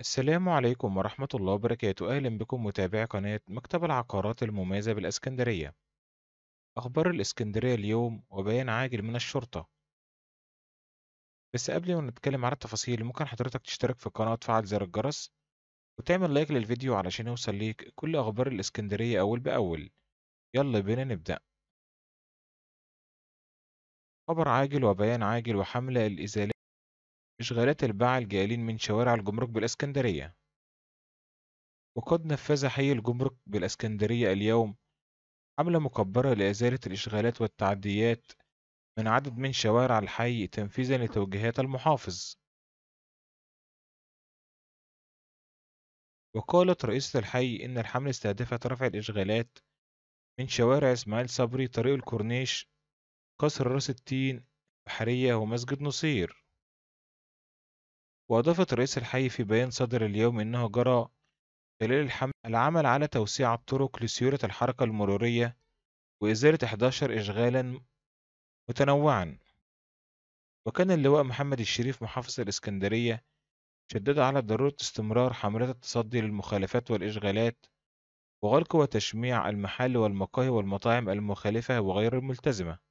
السلام عليكم ورحمة الله وبركاته أهلا بكم متابعي قناة مكتب العقارات المميزة بالإسكندرية أخبار الإسكندرية اليوم وبيان عاجل من الشرطة بس قبل ما نتكلم على التفاصيل ممكن حضرتك تشترك في القناة وتفعل زر الجرس وتعمل لايك للفيديو علشان يوصل ليك كل أخبار الإسكندرية أول بأول يلا بينا نبدأ خبر عاجل وبيان عاجل وحملة الإزالة إشغالات الباعة الجائلين من شوارع الجمرك بالإسكندرية وقد نفذ حي الجمرك بالإسكندرية اليوم حملة مكبرة لإزالة الإشغالات والتعديات من عدد من شوارع الحي تنفيذا لتوجيهات المحافظ وقالت رئيسة الحي إن الحملة استهدفت رفع الإشغالات من شوارع إسماعيل صبري طريق الكورنيش قصر راس التين بحرية ومسجد نصير وأضافت رئيس الحي في بيان صدر اليوم إنه جرى خلال العمل على توسيع الطرق لسيولة الحركة المرورية وإزالة 11 إشغالا متنوعا وكان اللواء محمد الشريف محافظ الإسكندرية شدد على ضرورة استمرار حملات التصدي للمخالفات والإشغالات وغلق وتشميع المحال والمقاهي والمطاعم المخالفة وغير الملتزمة